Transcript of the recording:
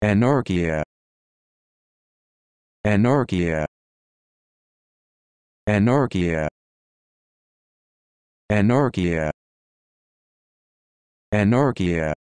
anarchy anarchy anarchy anarchy anarchy